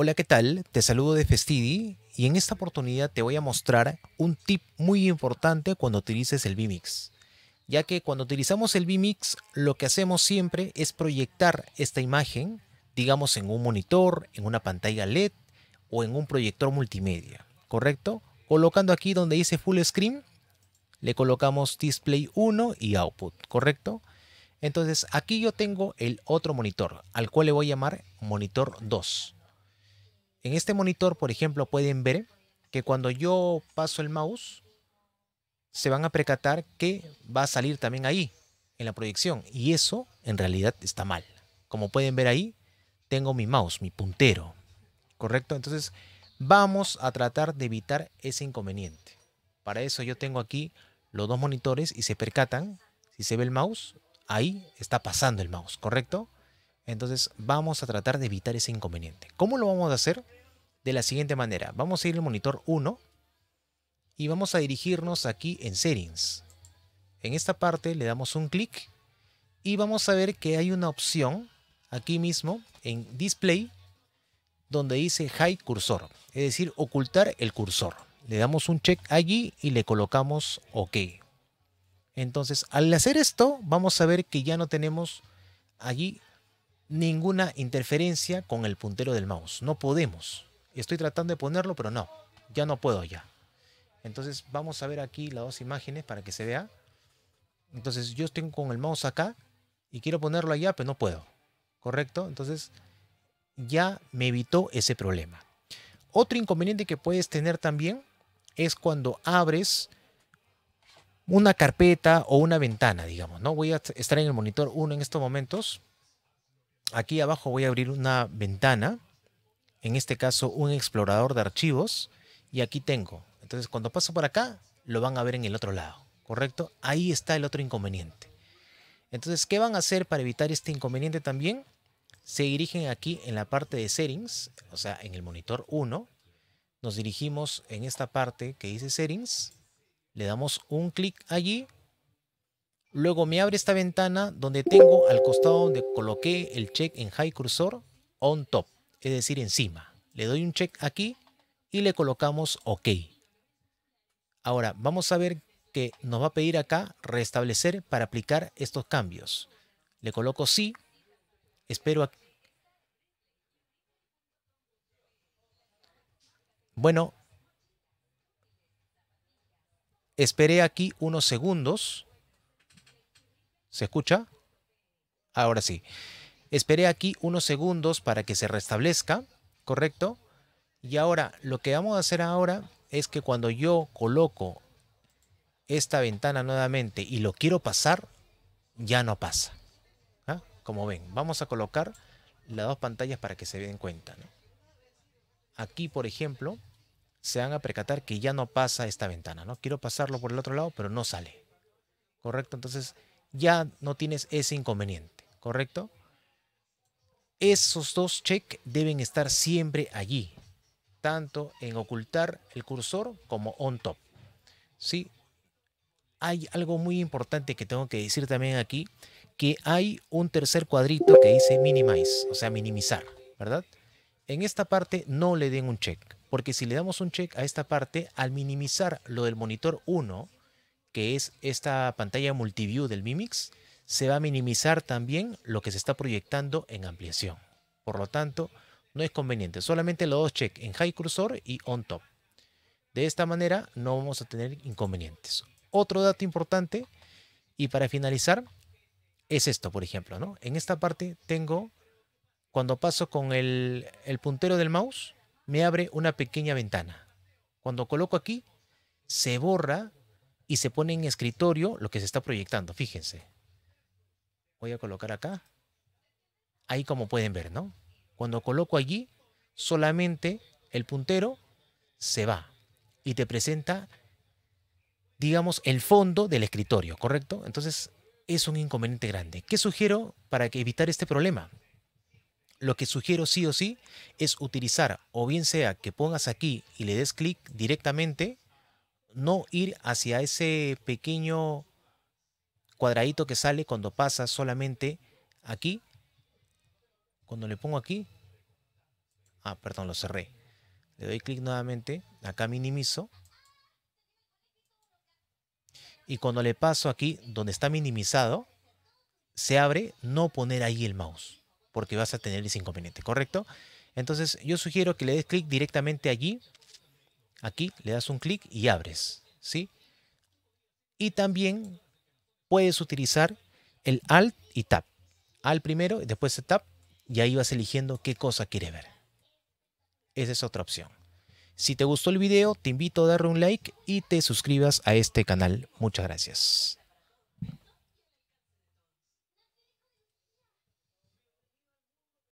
Hola, ¿qué tal? Te saludo de Festidi y en esta oportunidad te voy a mostrar un tip muy importante cuando utilices el VMIX. Ya que cuando utilizamos el VMIX, lo que hacemos siempre es proyectar esta imagen, digamos en un monitor, en una pantalla LED o en un proyector multimedia, ¿correcto? Colocando aquí donde dice Full Screen, le colocamos Display 1 y Output, ¿correcto? Entonces aquí yo tengo el otro monitor, al cual le voy a llamar Monitor 2 en este monitor, por ejemplo, pueden ver que cuando yo paso el mouse, se van a percatar que va a salir también ahí, en la proyección. Y eso en realidad está mal. Como pueden ver ahí, tengo mi mouse, mi puntero. ¿Correcto? Entonces vamos a tratar de evitar ese inconveniente. Para eso yo tengo aquí los dos monitores y se percatan, si se ve el mouse, ahí está pasando el mouse, ¿correcto? Entonces vamos a tratar de evitar ese inconveniente. ¿Cómo lo vamos a hacer? De la siguiente manera. Vamos a ir al monitor 1 y vamos a dirigirnos aquí en Settings. En esta parte le damos un clic y vamos a ver que hay una opción aquí mismo en Display donde dice Hide Cursor, es decir, ocultar el cursor. Le damos un check allí y le colocamos OK. Entonces, al hacer esto, vamos a ver que ya no tenemos allí ninguna interferencia con el puntero del mouse. No podemos. Estoy tratando de ponerlo, pero no. Ya no puedo ya. Entonces vamos a ver aquí las dos imágenes para que se vea. Entonces yo estoy con el mouse acá y quiero ponerlo allá, pero no puedo. ¿Correcto? Entonces ya me evitó ese problema. Otro inconveniente que puedes tener también es cuando abres una carpeta o una ventana, digamos, ¿no? Voy a estar en el monitor 1 en estos momentos aquí abajo voy a abrir una ventana, en este caso un explorador de archivos, y aquí tengo. Entonces cuando paso por acá, lo van a ver en el otro lado, ¿correcto? Ahí está el otro inconveniente. Entonces, ¿qué van a hacer para evitar este inconveniente también? Se dirigen aquí en la parte de settings, o sea, en el monitor 1. Nos dirigimos en esta parte que dice settings. Le damos un clic allí Luego me abre esta ventana donde tengo al costado donde coloqué el check en High Cursor on top, es decir, encima. Le doy un check aquí y le colocamos OK. Ahora vamos a ver que nos va a pedir acá restablecer para aplicar estos cambios. Le coloco sí, espero aquí. Bueno, esperé aquí unos segundos ¿Se escucha? Ahora sí. Esperé aquí unos segundos para que se restablezca, ¿correcto? Y ahora, lo que vamos a hacer ahora es que cuando yo coloco esta ventana nuevamente y lo quiero pasar, ya no pasa. ¿Ah? Como ven, vamos a colocar las dos pantallas para que se den cuenta. Aquí, por ejemplo, se van a percatar que ya no pasa esta ventana. ¿no? Quiero pasarlo por el otro lado, pero no sale. ¿Correcto? Entonces, ya no tienes ese inconveniente, ¿correcto? Esos dos check deben estar siempre allí, tanto en ocultar el cursor como on top. ¿Sí? Hay algo muy importante que tengo que decir también aquí, que hay un tercer cuadrito que dice minimize, o sea, minimizar, ¿verdad? En esta parte no le den un check, porque si le damos un check a esta parte, al minimizar lo del monitor 1, que es esta pantalla multiview del Mimix, se va a minimizar también lo que se está proyectando en ampliación. Por lo tanto, no es conveniente. Solamente los dos check en High Cursor y On Top. De esta manera no vamos a tener inconvenientes. Otro dato importante y para finalizar es esto, por ejemplo. ¿no? En esta parte tengo, cuando paso con el, el puntero del mouse, me abre una pequeña ventana. Cuando coloco aquí, se borra y se pone en escritorio lo que se está proyectando. Fíjense. Voy a colocar acá. Ahí como pueden ver, ¿no? Cuando coloco allí, solamente el puntero se va y te presenta, digamos, el fondo del escritorio, ¿correcto? Entonces es un inconveniente grande. ¿Qué sugiero para evitar este problema? Lo que sugiero sí o sí es utilizar, o bien sea que pongas aquí y le des clic directamente, no ir hacia ese pequeño cuadradito que sale cuando pasa solamente aquí. Cuando le pongo aquí. Ah, perdón, lo cerré. Le doy clic nuevamente. Acá minimizo. Y cuando le paso aquí, donde está minimizado, se abre no poner ahí el mouse. Porque vas a tener ese inconveniente, ¿correcto? Entonces yo sugiero que le des clic directamente allí Aquí le das un clic y abres, ¿sí? Y también puedes utilizar el Alt y tap. Alt primero, y después el tap y ahí vas eligiendo qué cosa quiere ver. Esa es otra opción. Si te gustó el video, te invito a darle un like y te suscribas a este canal. Muchas gracias.